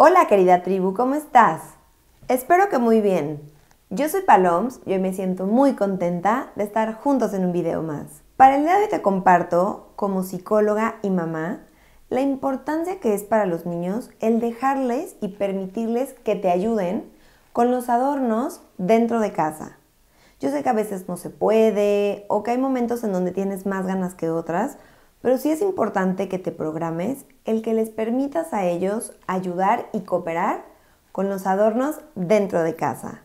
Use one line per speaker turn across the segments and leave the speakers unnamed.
Hola querida tribu, ¿cómo estás? Espero que muy bien. Yo soy Paloms y hoy me siento muy contenta de estar juntos en un video más. Para el día de hoy te comparto, como psicóloga y mamá, la importancia que es para los niños el dejarles y permitirles que te ayuden con los adornos dentro de casa. Yo sé que a veces no se puede o que hay momentos en donde tienes más ganas que otras, pero sí es importante que te programes el que les permitas a ellos ayudar y cooperar con los adornos dentro de casa.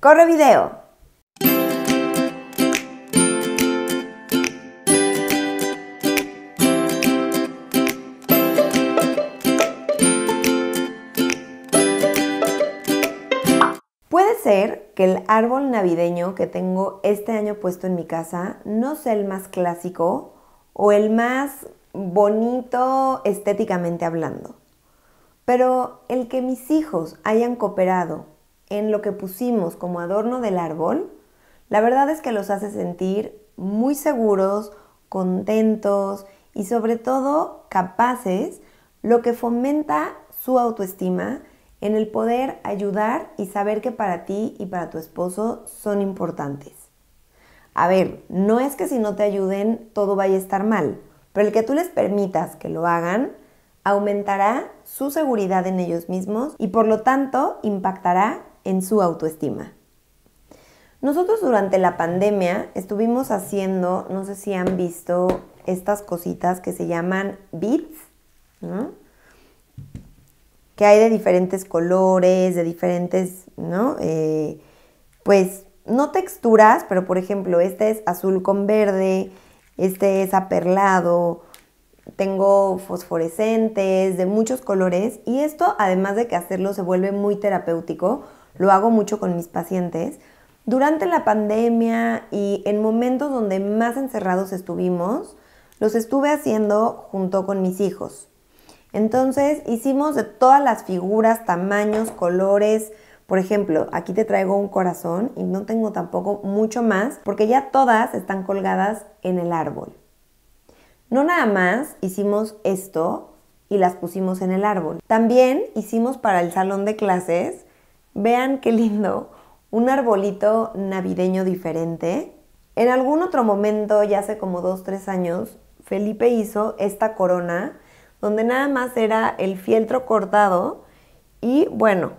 ¡Corre video! Puede ser que el árbol navideño que tengo este año puesto en mi casa no sea el más clásico o el más bonito estéticamente hablando. Pero el que mis hijos hayan cooperado en lo que pusimos como adorno del árbol, la verdad es que los hace sentir muy seguros, contentos y sobre todo capaces, lo que fomenta su autoestima en el poder ayudar y saber que para ti y para tu esposo son importantes a ver, no es que si no te ayuden todo vaya a estar mal, pero el que tú les permitas que lo hagan aumentará su seguridad en ellos mismos y por lo tanto impactará en su autoestima. Nosotros durante la pandemia estuvimos haciendo, no sé si han visto estas cositas que se llaman bits, ¿no? que hay de diferentes colores, de diferentes, ¿no? Eh, pues no texturas, pero por ejemplo, este es azul con verde, este es aperlado, tengo fosforescentes de muchos colores y esto, además de que hacerlo se vuelve muy terapéutico, lo hago mucho con mis pacientes. Durante la pandemia y en momentos donde más encerrados estuvimos, los estuve haciendo junto con mis hijos. Entonces hicimos de todas las figuras, tamaños, colores, por ejemplo, aquí te traigo un corazón y no tengo tampoco mucho más porque ya todas están colgadas en el árbol. No nada más hicimos esto y las pusimos en el árbol. También hicimos para el salón de clases, vean qué lindo, un arbolito navideño diferente. En algún otro momento, ya hace como 2, 3 años, Felipe hizo esta corona donde nada más era el fieltro cortado y bueno,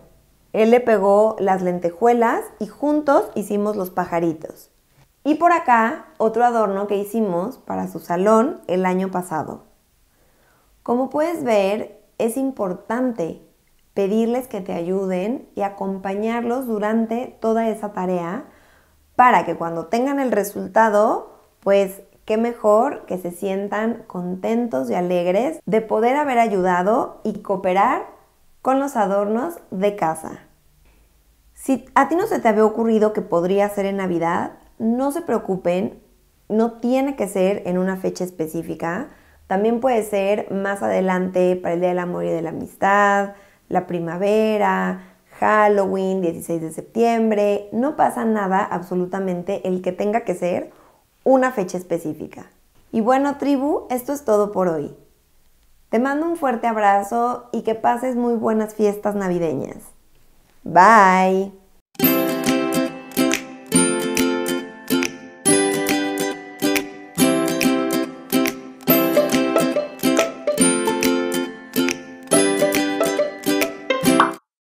él le pegó las lentejuelas y juntos hicimos los pajaritos. Y por acá otro adorno que hicimos para su salón el año pasado. Como puedes ver, es importante pedirles que te ayuden y acompañarlos durante toda esa tarea para que cuando tengan el resultado, pues qué mejor que se sientan contentos y alegres de poder haber ayudado y cooperar con los adornos de casa. Si a ti no se te había ocurrido que podría ser en Navidad, no se preocupen, no tiene que ser en una fecha específica. También puede ser más adelante para el Día del Amor y de la Amistad, la primavera, Halloween, 16 de septiembre. No pasa nada absolutamente el que tenga que ser una fecha específica. Y bueno, tribu, esto es todo por hoy. Te mando un fuerte abrazo y que pases muy buenas fiestas navideñas. Bye.